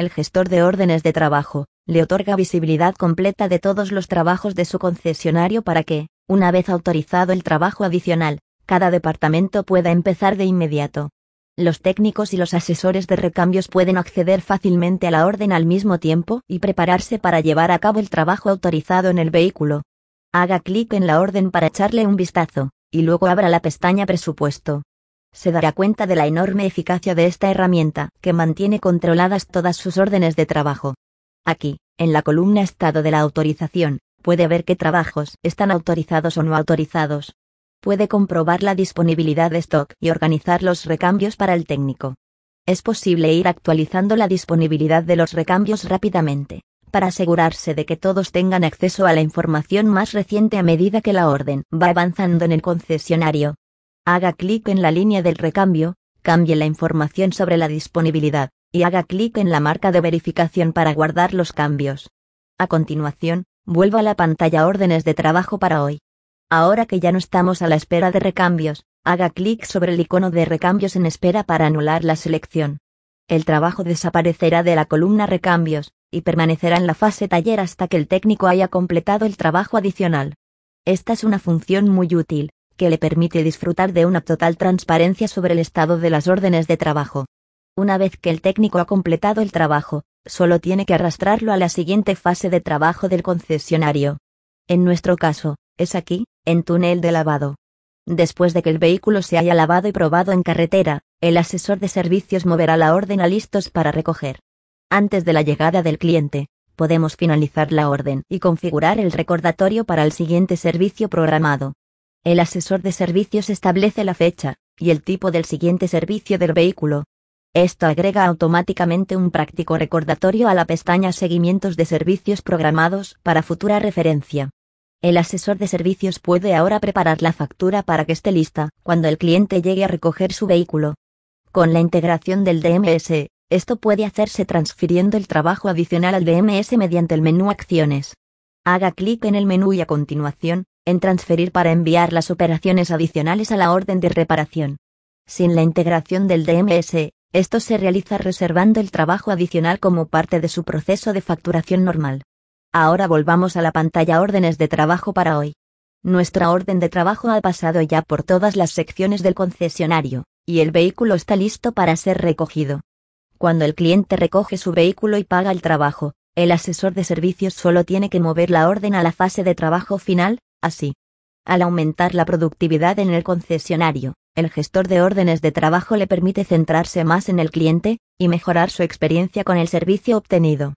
el gestor de órdenes de trabajo, le otorga visibilidad completa de todos los trabajos de su concesionario para que, una vez autorizado el trabajo adicional, cada departamento pueda empezar de inmediato. Los técnicos y los asesores de recambios pueden acceder fácilmente a la orden al mismo tiempo y prepararse para llevar a cabo el trabajo autorizado en el vehículo. Haga clic en la orden para echarle un vistazo, y luego abra la pestaña Presupuesto se dará cuenta de la enorme eficacia de esta herramienta, que mantiene controladas todas sus órdenes de trabajo. Aquí, en la columna Estado de la autorización, puede ver qué trabajos están autorizados o no autorizados. Puede comprobar la disponibilidad de stock y organizar los recambios para el técnico. Es posible ir actualizando la disponibilidad de los recambios rápidamente, para asegurarse de que todos tengan acceso a la información más reciente a medida que la orden va avanzando en el concesionario haga clic en la línea del recambio, cambie la información sobre la disponibilidad, y haga clic en la marca de verificación para guardar los cambios. A continuación, vuelva a la pantalla órdenes de trabajo para hoy. Ahora que ya no estamos a la espera de recambios, haga clic sobre el icono de recambios en espera para anular la selección. El trabajo desaparecerá de la columna recambios, y permanecerá en la fase taller hasta que el técnico haya completado el trabajo adicional. Esta es una función muy útil, que le permite disfrutar de una total transparencia sobre el estado de las órdenes de trabajo. Una vez que el técnico ha completado el trabajo, solo tiene que arrastrarlo a la siguiente fase de trabajo del concesionario. En nuestro caso, es aquí, en túnel de lavado. Después de que el vehículo se haya lavado y probado en carretera, el asesor de servicios moverá la orden a listos para recoger. Antes de la llegada del cliente, podemos finalizar la orden y configurar el recordatorio para el siguiente servicio programado. El asesor de servicios establece la fecha y el tipo del siguiente servicio del vehículo. Esto agrega automáticamente un práctico recordatorio a la pestaña Seguimientos de servicios programados para futura referencia. El asesor de servicios puede ahora preparar la factura para que esté lista cuando el cliente llegue a recoger su vehículo. Con la integración del DMS, esto puede hacerse transfiriendo el trabajo adicional al DMS mediante el menú Acciones. Haga clic en el menú y a continuación, en transferir para enviar las operaciones adicionales a la orden de reparación. Sin la integración del DMS, esto se realiza reservando el trabajo adicional como parte de su proceso de facturación normal. Ahora volvamos a la pantalla órdenes de trabajo para hoy. Nuestra orden de trabajo ha pasado ya por todas las secciones del concesionario, y el vehículo está listo para ser recogido. Cuando el cliente recoge su vehículo y paga el trabajo, el asesor de servicios solo tiene que mover la orden a la fase de trabajo final, Así, al aumentar la productividad en el concesionario, el gestor de órdenes de trabajo le permite centrarse más en el cliente, y mejorar su experiencia con el servicio obtenido.